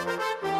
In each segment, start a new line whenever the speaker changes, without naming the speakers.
Thank you.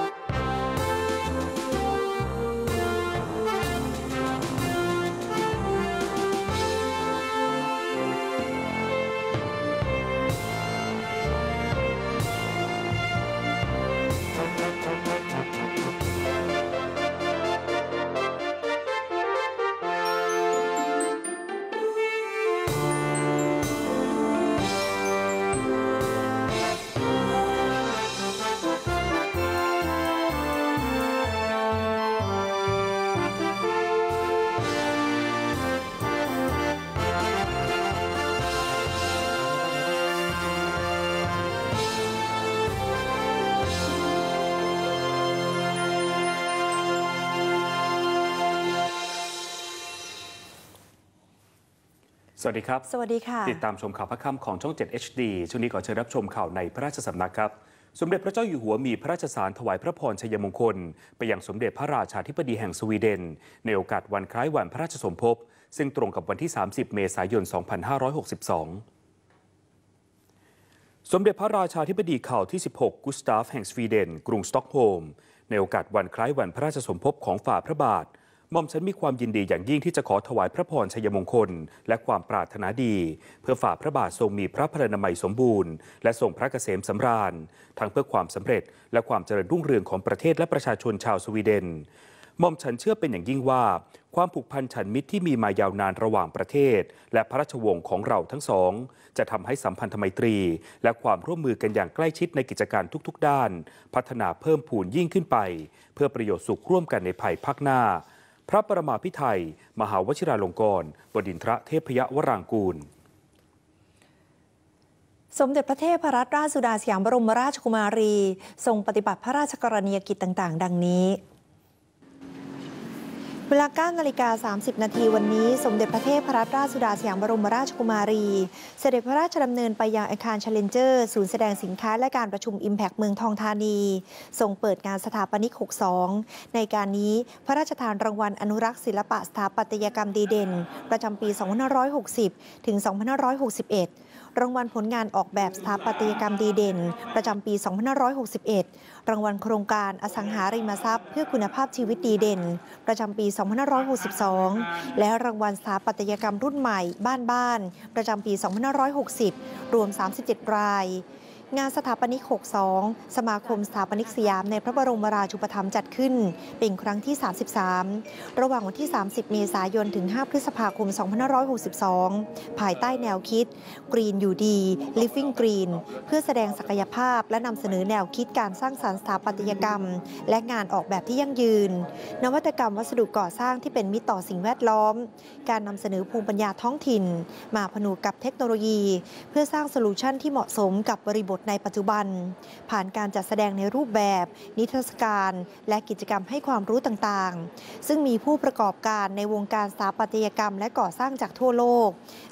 สวัสดีครับ สวัสดีค่ะติดตามชมข่าวพระคำของช่อง 7 HD ช่วงนี้ขอเชิญรับชมข่าวในพระราชสำนักครับ สมเด็จพระเจ้าอยู่หัวมีพระราชสารถวายพระพรชัยมงคล ไปยังสมเด็จพระราชาธิบดีแห่งสวีเดนในโอกาสวันคล้ายวันพระราชสมภพซึ่งตรงกับวันที่ 30 เมษายน 2562 สมเด็จพระราชาธิบดีข่าวที่ 16 กุสตาฟแห่งสวีเดน กรุงสต็อกโฮล์มในโอกาสวันคล้ายวันพระราชสมภพของฝ่าพระบาทมอมฉันมีความยินดีอย่างยิ่งที่จะขอถวายพระพรชัยมงคล และความปรารถนาดี เพื่อฝ่าพระบาททรงมีพระพรนามัยสมบูรณ์ และทรงพระเกษมสำราญ ทั้งเพื่อความสำเร็จ และความเจริญรุ่งเรืองของประเทศและประชาชนชาวสวีเดนมอมฉันเชื่อเป็นอย่างยิ่งว่าความผูกพันฉันมิตรที่มีมายาวนานระหว่างประเทศ และพระราชวงศ์ของเราทั้งสอง จะทำให้สัมพันธไมตรี และความร่วมมือกันอย่างใกล้ชิดในกิจการทุก ๆด้าน พัฒนาเพิ่มพูนยิ่งขึ้นไป เพื่อประโยชน์สุขร่วมกันในภายภาคหน้าพระประมาพิไทยมหาวชิราลงกรณ์บดินทรเทพยวรางกูล
สมเด็จพระเทพรัตนราชสุดาสยามบรมราชกุมารี ทรงปฏิบัติพระราชกรณียกิจต่าง ๆ ดังนี้เวลา9นาฬิกา 30 นาที วันนี้ สมเด็จพระเทพรัตนราชสุดาสยามบรมราชกุมารี เสด็จพระราชดำเนินไปยังอาคารเชลเลนเจอร์ ศูนย์แสดงสินค้าและการประชุม Impact เมืองทองธานี ส่งเปิดงานสถาปนิก 62 ในการนี้ พระราชทานรางวัลอนุรักษ์ศิลปะ สถาปัตยกรรมดีเด่น ประจำปี2560ถึง2561รางวัลผลงานออกแบบสถาปัตยกรรมดีเด่น ประจำปี 2561 รางวัลโครงการอสังหาริมทรัพย์เพื่อคุณภาพชีวิตดีเด่น ประจำปี 2562 และรางวัลสถาปัตยกรรมรุ่นใหม่บ้านบ้าน ประจำปี 2560 รวม 37 รายงานสถาปนิก 62 สมาคมสถาปนิกสยาม ในพระบรมราชูปถัมภ์จัดขึ้นเป็นครั้งที่ 33 ระหว่างวันที่ 30 เมษายนถึง 5 พฤษภาคม 2562 ภายใต้แนวคิด Green อยู่ดี Living Green เพื่อแสดงศักยภาพ และนำเสนอแนวคิดการสร้างสรรค์สถาปัตยกรรม และงานออกแบบที่ยั่งยืน นวัตกรรมวัสดุก่อสร้างที่เป็นมิตรต่อสิ่งแวดล้อม การนำเสนอภูมิปัญญาท้องถิ่น มาผนวกกับเทคโนโลยี เพื่อสร้างโซลูชันที่เหมาะสมกับบริบท์ในปัจจุบัน ผ่านการจัดแสดงในรูปแบบ นิทรรศการ และกิจกรรมให้ความรู้ต่างๆ ซึ่งมีผู้ประกอบการในวงการสถาปัตยกรรม และก่อสร้างจากทั่วโลก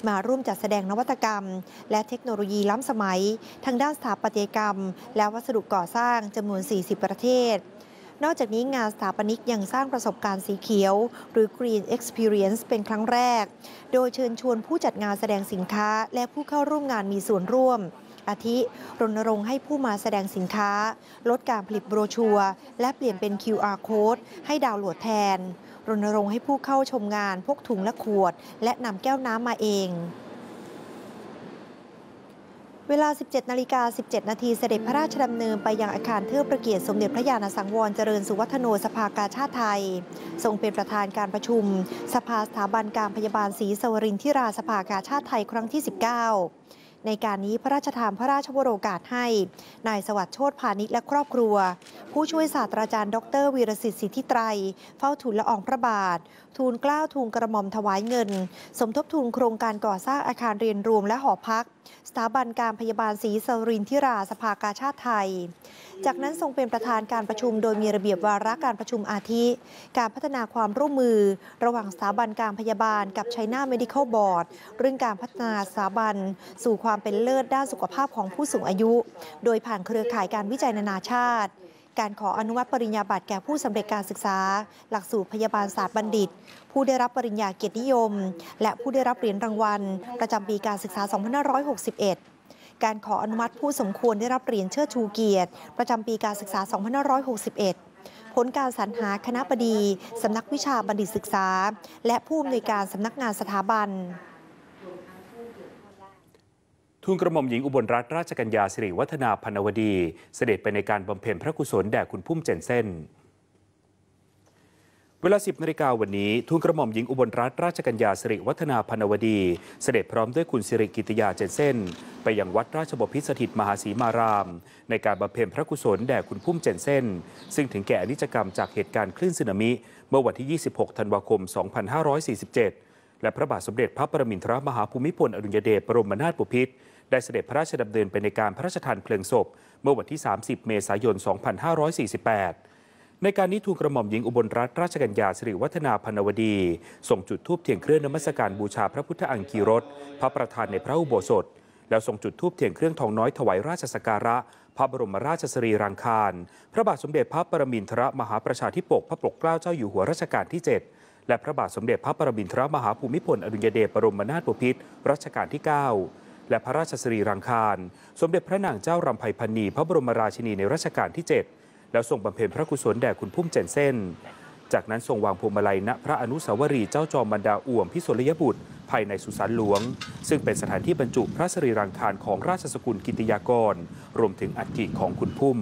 มาร่วมจัดแสดงนวัตกรรม และเทคโนโลยีล้ำสมัยทางด้านสถาปัตยกรรม และวัสดุก่อสร้างจำนวน 40 ประเทศนอกจากนี้งานสถาปนิกยังสร้างประสบการณ์สีเขียว หรือ Green Experience เป็นครั้งแรก โดยเชิญชวนผู้จัดงานแสดงสินค้าและผู้เข้าร่วมงานมีส่วนร่วม อาทิ รณรงค์ให้ผู้มาแสดงสินค้า ลดการผลิตโบรชัว และเปลี่ยนเป็น QR code ให้ดาวน์โหลดแทน รณรงค์ให้ผู้เข้าชมงานพกถุงและขวด และนำแก้วน้ำมาเองเวลา 17นาฬิกา17 นาที เสด็จพระราชดำเนินไปยังอาคารเทิดพระเกียรติสมเด็จพระญาณสังวรเจริญสุวัฒโนสภากาชาติไทย ทรงเป็นประธานการประชุม สภาสถาบันการพยาบาลศรีสวรินทิราสภากาชาติไทยครั้งที่ 19ในการนี้พระราชทานพระราชวโรกาสให้นายสวัสดิ์โชติพาณิชและครอบครัว ผู้ช่วยศาสตราจารย์ดร วีรศิษฐ์สิทธิไตรเฝ้าทูลละอองพระบาท ทูลกล้าวทูลกระหม่อมถวายเงิน สมทบทุนโครงการก่อสร้างอาคารเรียนรวมและหอพัก สถาบันการพยาบาลศรีสรินทิราสภากาชาติไทยจากนั้นทรงเป็นประธานการประชุมโดยมีระเบียบวาระการประชุมอาทิ การพัฒนาความร่วมมือ ระหว่างสถาบันการพยาบาลกับ China Medical Board เรื่องการพัฒนาสถาบันสู่ความเป็นเลิศด้านสุขภาพของผู้สูงอายุ โดยผ่านเครือข่ายการวิจัยนานาชาติ การขออนุมัติปริญญาบัตรแก่ผู้สำเร็จการศึกษา หลักสูตรพยาบาลศาสตร์บัณฑิต ผู้ได้รับปริญญาเกียรตินิยม และผู้ได้รับเหรียญรางวัลประจำปีการศึกษา 2561การขออนุมัติผู้สมควรได้รับเหรียญเชิดชูเกียรติประจำปีการศึกษา 2561 ผลการสรรหาคณะบดีสำนักวิชาบัณฑิตศึกษา และผู้อำนวยการสำนักงานสถาบัน
ทุนกระหม่อมหญิงอุบลรัตนราชกัญญาสิริวัฒนาพันวดี เสด็จไปในการบำเพ็ญพระกุศลแด่คุณพุ่มเจนเส้นเวลา10นาฬิกาวันนี้ทูนกระหม่อมหญิงอุบลรัตนราชกัญญาสิริวัฒนาพนวดี เสด็จพร้อมด้วยคุณสิริกิติยาเจนเส้น ไปยังวัดราชบพิษสถิตมหาศรีมาราม ในการบำเพ็ญพระกุศลแด่คุณพุ่มเจนเส้น ซึ่งถึงแก่อนิจกรรมจากเหตุการณ์คลื่นสึนามิ เมื่อวันที่ 26 ธันวาคม 2547 และพระบาทสมเด็จพระประมินทรมหาภูมิพลอดุลยเดชบรมนาถบพิตรได้เสด็จพระราชดำเนินไปในการพระราชทานเพลิงศพเมื่อวันที่ 30 เมษายน 2548ในการนี้ทูลกระหม่อมหญิงอุบลรัตนราชกัญญาสิริวัฒนาพนวดีส่งจุดทูบเทียนเครื่องนมัสการบูชาพระพุทธอังคีรสพระประธานในพระอุโบสถ แล้วส่งจุดทูบเทียนเครื่องทองน้อยถวายราชสการะ พระบรมราชสรีรังคารพระบาทสมเด็จพระปรมินทรมหาประชาธิปก พระปกเกล้าเจ้าอยู่หัวรัชกาลที่ 7 และพระบาทสมเด็จพระปรมินทรมหาภูมิพลอดุลยเดชบรมนาถบพิตรรัชกาลที่ 9 และพระราชสรีรังคารสมเด็จพระนางเจ้ารำไพพรรณีพระบรมราชินีในรัชกาลที่ 7แล้วทรงบำเพ็ญพระกุศลแด่คุณพุ่มเจนเส้น จากนั้นทรงวางพวงมาลัย ณ พระอนุสาวรีย์เจ้าจอมบรรดาอ่วมพิศลยบุตรภายในสุสานหลวง ซึ่งเป็นสถานที่บรรจุพระสรีรังคารของราชสกุลกิติยากร รวมถึงอัฐิของคุณพุ่ม